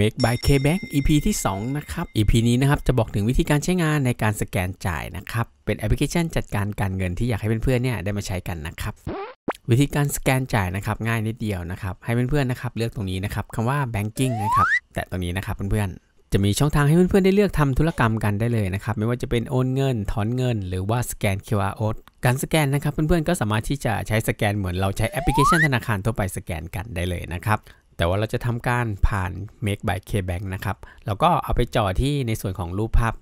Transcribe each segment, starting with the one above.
Make by KBank EP ที่ 2 นะครับ EP นี้นะครับ จะบอกถึงวิธีการใช้งานในการสแกนจ่ายนะครับเป็นแอปพลิเคชันจัดการการเงินที่อยากให้เพื่อนๆเนี่ยได้มาใช้กันนะครับ วิธีการสแกนจ่ายนะครับง่ายนิดเดียวนะครับให้เพื่อนๆนะครับเลือกตรงนี้นะครับคำว่า banking นะครับแต่ตรงนี้นะครับเพื่อนๆจะมีช่องทางให้เพื่อนๆได้เลือกทำธุรกรรมกันได้เลยนะครับไม่ว่าจะเป็นโอนเงินถอนเงินหรือว่าสแกน QR code การสแกนนะครับ เพื่อนๆ ก็สามารถที่จะใช้สแกนเหมือนเราใช้แอปพลิเคชันธนาคารทั่วไปสแกนกันได้เลยนะครับแต่ว่าเราจะทำการผ่าน Make by KBank นะครับแล้วก็เอาไปจ่อที่ในส่วนของรูปภาพ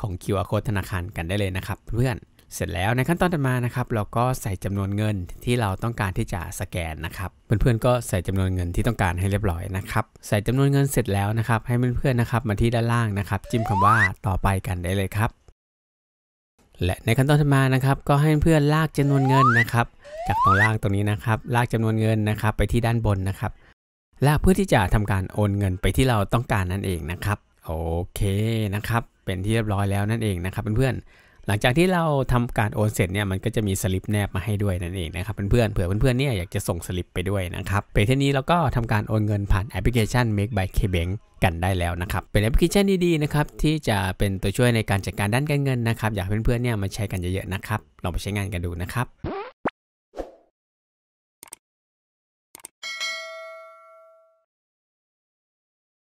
ของ QR code ธนาคารกันได้เลยนะครับเพื่อนเสร็จแล้วในขั้นตอนต่อมานะครับ เราก็ใส่จำนวนเงินที่เราต้องการที่จะสแกนนะครับเพื่อนๆก็ใส่จำนวนเงินที่ต้องการให้เรียบร้อยนะครับใส่จำนวนเงินเสร็จแล้วนะครับ ให้เพื่อนๆนะครับมาที่ด้านล่างนะครับจิ้มคำว่าต่อไปกันได้เลยครับและในขั้นตอนต่อมานะครับก็ให้เพื่อนลากจำนวนเงินนะครับ จากตรงล่างตรงนี้นะครับ ลากจำนวนเงินนะครับไปที่ด้านบนนะครับและเพื่อที่จะทำการโอนเงินไปที่เราต้องการนั่นเองนะครับโอเคนะครับเป็นที่เรียบร้อยแล้วนั่นเองนะครับเพื่อนๆหลังจากที่เราทำการโอนเสร็จเนี่ยมันก็จะมีสลิปแนบมาให้ด้วยนั่นเองนะครับเพื่อนๆเผื่อเพื่อนๆเนี่ยอยากจะส่งสลิปไปด้วยนะครับเ็นที่นี้เราก็ทำการโอนเงินผ่านแอปพลิเคชัน Make by KBank กันได้แล้วนะครับเป็นแอปพลิเคชันดีๆนะครับที่จะเป็นตัวช่วยในการจัดการด้านการเงินนะครับอยากเพื่อนๆเนี่ยมาใช้กันเยอะๆนะครับลองไปใช้งานกันดูนะครับ